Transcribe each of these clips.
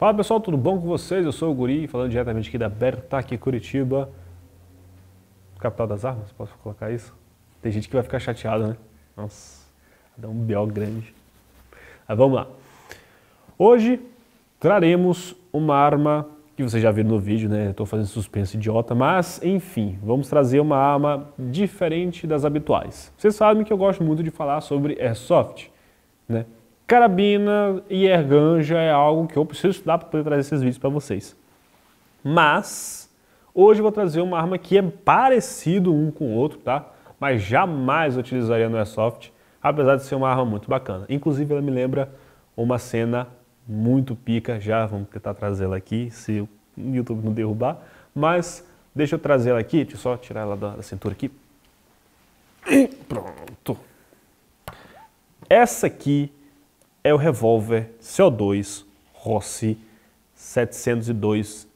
Fala pessoal, tudo bom com vocês? Eu sou o Guri, falando diretamente aqui da Bertac Curitiba, capital das armas, posso colocar isso? Tem gente que vai ficar chateada, né? Nossa, dá um B.O. grande. Mas vamos lá. Hoje traremos uma arma que vocês já viram no vídeo, né? Estou fazendo suspense idiota, mas enfim, vamos trazer uma arma diferente das habituais. Vocês sabem que eu gosto muito de falar sobre airsoft, né? Carabina e erganja é algo que eu preciso estudar para poder trazer esses vídeos para vocês. Mas, hoje eu vou trazer uma arma que é parecido um com o outro, tá? Mas jamais utilizaria no Airsoft, apesar de ser uma arma muito bacana. Inclusive, ela me lembra uma cena muito pica, já vamos tentar trazê-la aqui, se o YouTube não derrubar. Mas, deixa eu trazê-la aqui, deixa eu só tirar ela da, cintura aqui. Pronto. Essa aqui é o revólver CO2 Rossi 702S.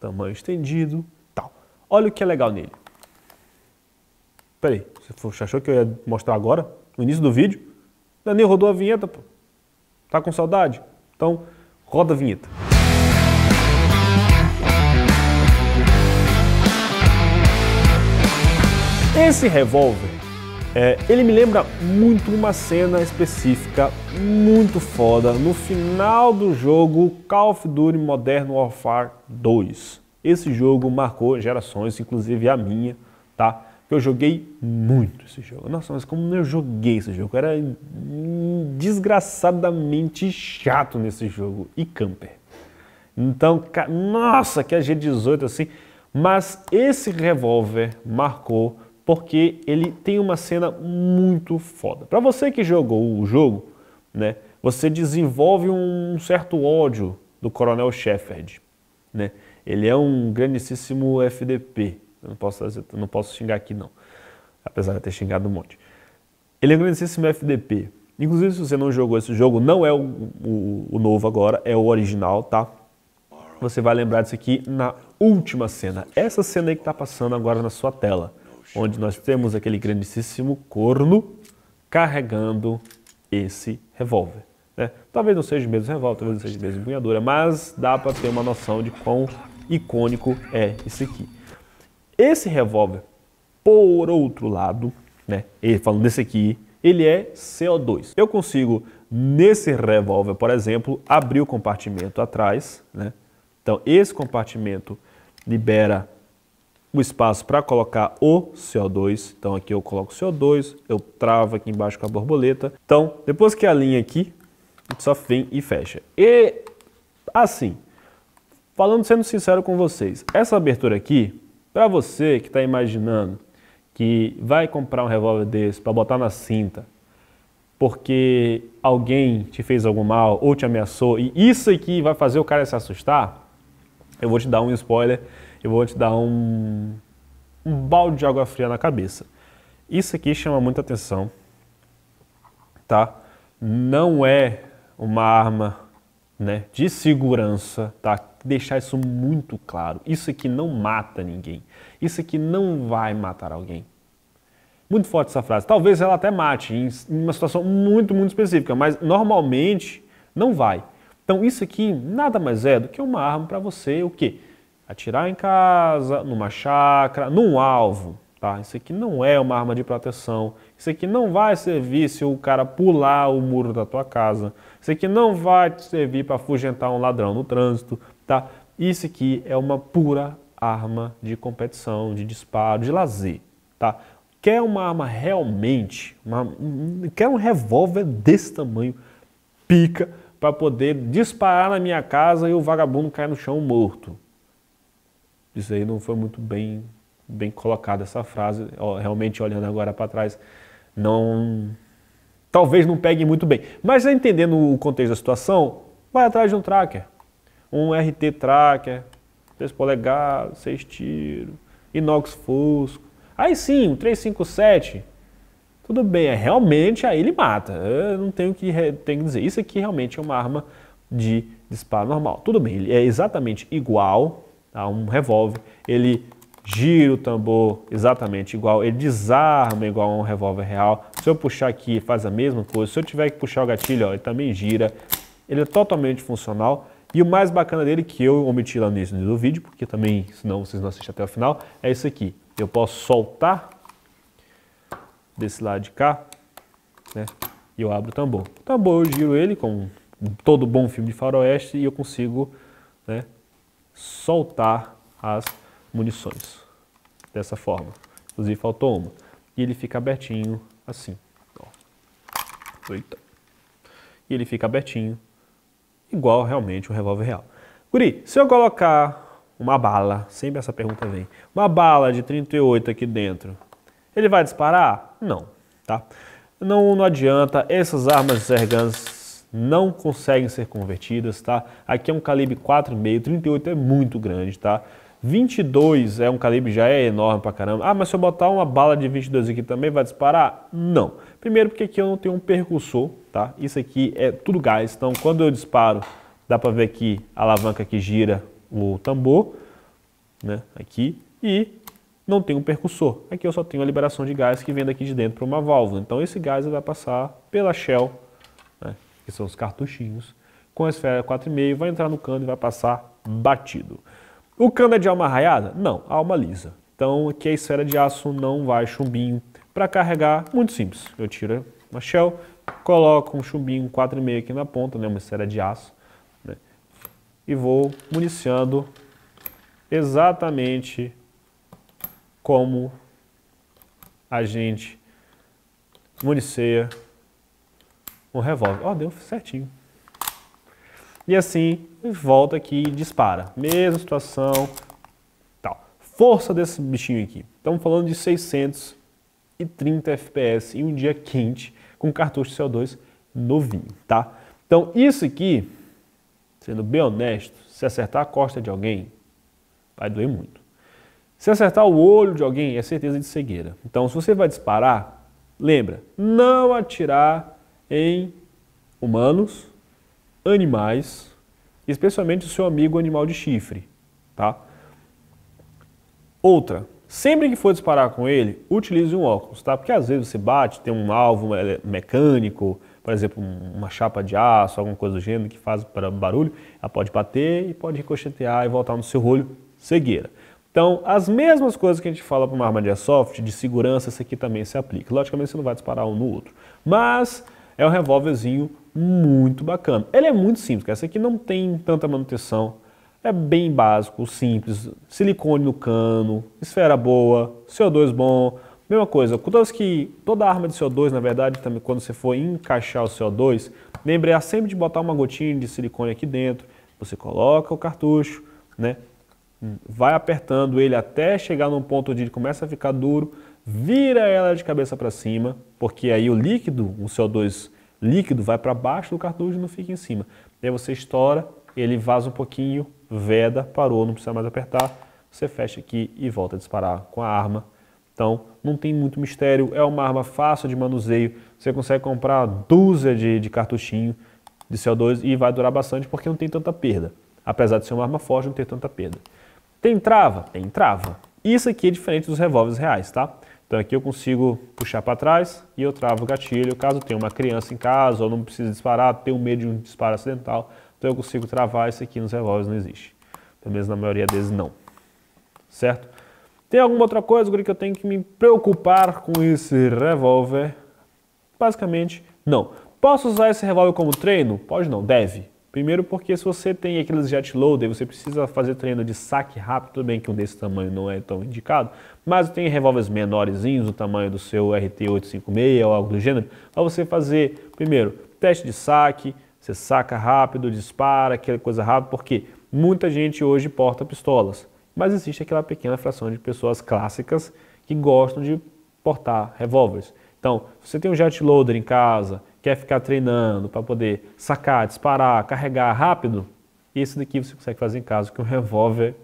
Tamanho estendido, tal. Olha o que é legal nele. Peraí, você achou que eu ia mostrar agora? No início do vídeo? Dani rodou a vinheta, pô. Tá com saudade? Então, roda a vinheta. Esse revólver é, ele me lembra muito uma cena específica, muito foda, no final do jogo Call of Duty Modern Warfare 2. Esse jogo marcou gerações, inclusive a minha, tá? Eu joguei muito esse jogo. Nossa, mas como eu joguei esse jogo? era desgraçadamente chato nesse jogo. E camper. Então, nossa, que a G18 assim. Mas esse revólver marcou porque ele tem uma cena muito foda. Para você que jogou o jogo, né, você desenvolve um certo ódio do Coronel Shepard, né? Ele é um grandíssimo FDP. Eu não posso, não posso xingar aqui não, apesar de ter xingado um monte. Ele é um grandíssimo FDP. Inclusive, se você não jogou esse jogo, não é o, o, o novo agora, é o original, tá? Você vai lembrar disso aqui na última cena. Essa cena aí que está passando agora na sua tela onde nós temos aquele grandíssimo corno carregando esse revólver. Né? Talvez não seja o mesmo revólver, talvez não seja a mesma empunhadura, mas dá para ter uma noção de quão icônico é esse aqui. Esse revólver, por outro lado, né, ele, falando desse aqui, ele é CO2. Eu consigo, nesse revólver, por exemplo, abrir o compartimento atrás. Né? Então, esse compartimento libera o espaço para colocar o CO2. Então aqui eu coloco o CO2, eu travo aqui embaixo com a borboleta. Então, depois que a linha aqui, só vem e fecha. E assim, falando sendo sincero com vocês, essa abertura aqui, para você que está imaginando que vai comprar um revólver desse para botar na cinta, porque alguém te fez algum mal ou te ameaçou e isso aqui vai fazer o cara se assustar, eu vou te dar um spoiler eu vou te dar um, um balde de água fria na cabeça. Isso aqui chama muita atenção, tá? Não é uma arma né, de segurança, tá? Deixar isso muito claro. Isso aqui não mata ninguém. Isso aqui não vai matar alguém. Muito forte essa frase. Talvez ela até mate em uma situação muito, muito específica, mas normalmente não vai. Então isso aqui nada mais é do que uma arma para você o quê? Atirar em casa, numa chácara, num alvo. Tá? Isso aqui não é uma arma de proteção. Isso aqui não vai servir se o cara pular o muro da tua casa. Isso aqui não vai te servir para afugentar um ladrão no trânsito. Tá? Isso aqui é uma pura arma de competição, de disparo, de lazer. Tá? Quer uma arma realmente, uma, quer um revólver desse tamanho, pica, para poder disparar na minha casa e o vagabundo cair no chão morto isso aí não foi muito bem, bem colocado, essa frase. Realmente, olhando agora para trás, não. Talvez não pegue muito bem. Mas entendendo o contexto da situação, vai atrás de um tracker. Um RT tracker, 3 polegadas, 6 tiros, inox fosco. Aí sim, um 357, tudo bem, é realmente aí ele mata. Eu não tenho que, tenho que dizer. Isso aqui realmente é uma arma de disparo normal. Tudo bem, ele é exatamente igual tá? um revólver, ele gira o tambor exatamente igual, ele desarma igual a um revólver real. Se eu puxar aqui, faz a mesma coisa. Se eu tiver que puxar o gatilho, ó, ele também gira. Ele é totalmente funcional. E o mais bacana dele, que eu omiti lá no início do vídeo, porque também, senão vocês não assistem até o final, é isso aqui. Eu posso soltar desse lado de cá, né? E eu abro o tambor. O tambor eu giro ele, como todo bom filme de faroeste, e eu consigo né, soltar as munições. Dessa forma. Inclusive faltou uma. E ele fica abertinho assim. Ó. Eita. E ele fica abertinho, igual realmente o um revólver real. Guri, se eu colocar uma bala, sempre essa pergunta vem, uma bala de 38 aqui dentro, ele vai disparar? Não, tá? Não, não adianta, essas armas zergans não conseguem ser convertidas, tá? Aqui é um calibre 4,5, 38 é muito grande, tá? 22 é um calibre já é enorme pra caramba. Ah, mas se eu botar uma bala de 22 aqui também vai disparar? Não. Primeiro porque aqui eu não tenho um percussor, tá? Isso aqui é tudo gás, então quando eu disparo, dá pra ver que a alavanca que gira o tambor, né? Aqui. E não tem um percussor. Aqui eu só tenho a liberação de gás que vem daqui de dentro para uma válvula. Então esse gás vai passar pela shell que são os cartuchinhos, com a esfera 4,5, vai entrar no cano e vai passar batido. O cano é de alma raiada? Não, alma lisa. Então aqui a esfera de aço não vai chumbinho. Para carregar, muito simples. Eu tiro uma shell, coloco um chumbinho 4,5 aqui na ponta, né, uma esfera de aço, né, e vou municiando exatamente como a gente municeia um revólver. Ó, oh, deu certinho. E assim, volta aqui e dispara. Mesma situação, tal. Força desse bichinho aqui. Estamos falando de 630 FPS em um dia quente, com cartucho de CO2 novinho, tá? Então, isso aqui, sendo bem honesto, se acertar a costa de alguém, vai doer muito. Se acertar o olho de alguém, é certeza de cegueira. Então, se você vai disparar, lembra, não atirar em humanos, animais, especialmente o seu amigo animal de chifre, tá? Outra, sempre que for disparar com ele, utilize um óculos, tá? Porque às vezes você bate, tem um alvo mecânico, por exemplo, uma chapa de aço, alguma coisa do gênero que faz barulho, ela pode bater e pode ricochetear e voltar no seu olho cegueira. Então, as mesmas coisas que a gente fala para uma armadilha soft, de segurança, isso aqui também se aplica. Logicamente, você não vai disparar um no outro. Mas é um revólverzinho muito bacana. Ele é muito simples, essa aqui não tem tanta manutenção, é bem básico, simples, silicone no cano, esfera boa, CO2 bom, mesma coisa, que, toda arma de CO2, na verdade, também quando você for encaixar o CO2, lembre-se é sempre de botar uma gotinha de silicone aqui dentro, você coloca o cartucho, né, vai apertando ele até chegar num ponto onde ele começa a ficar duro, vira ela de cabeça para cima, porque aí o líquido, o CO2 líquido, vai para baixo do cartucho e não fica em cima. Aí você estoura, ele vaza um pouquinho, veda, parou, não precisa mais apertar, você fecha aqui e volta a disparar com a arma. Então, não tem muito mistério, é uma arma fácil de manuseio, você consegue comprar dúzia de, de cartuchinho de CO2 e vai durar bastante porque não tem tanta perda. Apesar de ser uma arma forte, não tem tanta perda. Tem trava? Tem trava isso aqui é diferente dos revólveres reais, tá? Então aqui eu consigo puxar para trás e eu travo o gatilho, caso tenha uma criança em casa ou não precise disparar, um medo de um disparo acidental, então eu consigo travar isso aqui nos revólveres, não existe. Pelo menos na maioria deles não. Certo? Tem alguma outra coisa, Guri, que eu tenho que me preocupar com esse revólver? Basicamente, não. Posso usar esse revólver como treino? Pode não, deve. Primeiro porque se você tem aqueles jet loader, você precisa fazer treino de saque rápido, tudo bem que um desse tamanho não é tão indicado, mas tem revólveres menorzinhos, o tamanho do seu RT856 ou algo do gênero, para você fazer, primeiro, teste de saque, você saca rápido, dispara, aquela coisa rápida, porque muita gente hoje porta pistolas, mas existe aquela pequena fração de pessoas clássicas que gostam de portar revólveres. Então, se você tem um jet loader em casa, quer ficar treinando para poder sacar, disparar, carregar rápido, isso daqui você consegue fazer em casa, que um revólver,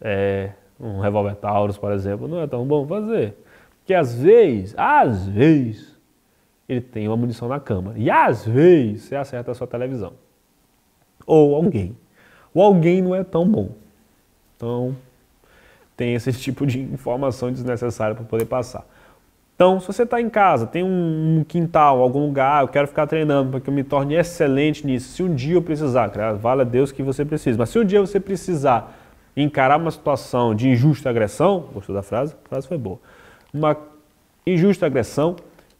é, um revólver Taurus, por exemplo, não é tão bom fazer. Porque às vezes, às vezes, ele tem uma munição na câmera. E às vezes você acerta a sua televisão. Ou alguém. ou alguém não é tão bom. Então, tem esse tipo de informação desnecessária para poder passar. Então, se você está em casa, tem um quintal, algum lugar, eu quero ficar treinando para que eu me torne excelente nisso. Se um dia eu precisar, cara, vale a Deus que você precisa. Mas se um dia você precisar encarar uma situação de injusta agressão, gostou da frase? A frase foi boa. Uma injusta agressão,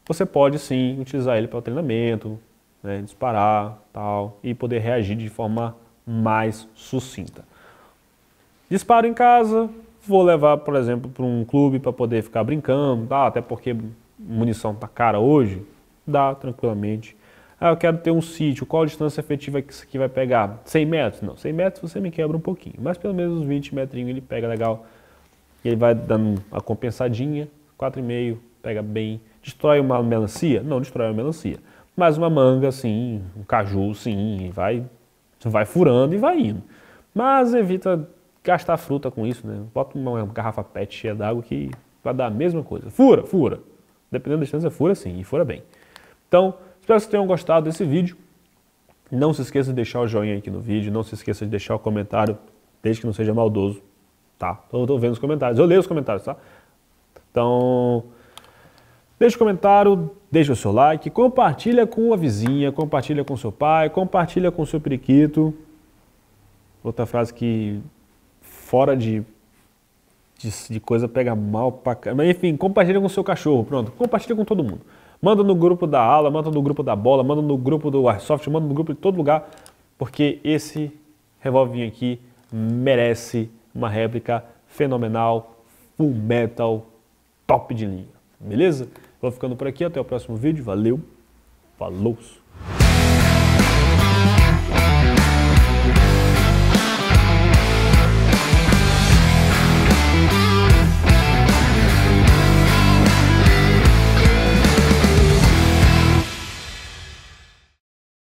você pode sim utilizar ele para o treinamento, né, disparar, tal, e poder reagir de forma mais sucinta. Disparo em casa, vou levar, por exemplo, para um clube para poder ficar brincando, tá? até porque munição tá cara hoje, dá tranquilamente. Ah, eu quero ter um sítio, qual a distância efetiva que isso aqui vai pegar? 100 metros? Não, 100 metros você me quebra um pouquinho, mas pelo menos uns 20 metrinhos ele pega legal. Ele vai dando uma compensadinha, 4,5, pega bem. Destrói uma melancia? Não, destrói uma melancia. Mas uma manga, sim, um caju, sim, vai, vai furando e vai indo. Mas evita gastar fruta com isso, né? Bota uma garrafa PET cheia d'água que vai dar a mesma coisa. Fura, fura. Dependendo da distância, fura sim, e fura bem. Então, espero que vocês tenham gostado desse vídeo. Não se esqueça de deixar o joinha aqui no vídeo, não se esqueça de deixar o comentário, desde que não seja maldoso, tá? Então, eu tô vendo os comentários, eu leio os comentários, tá? Então, deixa o comentário, deixa o seu like, compartilha com a vizinha, compartilha com seu pai, compartilha com seu periquito. Outra frase que fora de, de, de coisa pega mal pra Mas enfim, compartilha com o seu cachorro, pronto. Compartilha com todo mundo. Manda no grupo da aula, manda no grupo da bola, manda no grupo do Airsoft, manda no grupo de todo lugar, porque esse revolvinho aqui merece uma réplica fenomenal, full metal, top de linha. Beleza? Vou ficando por aqui, até o próximo vídeo. Valeu, falou!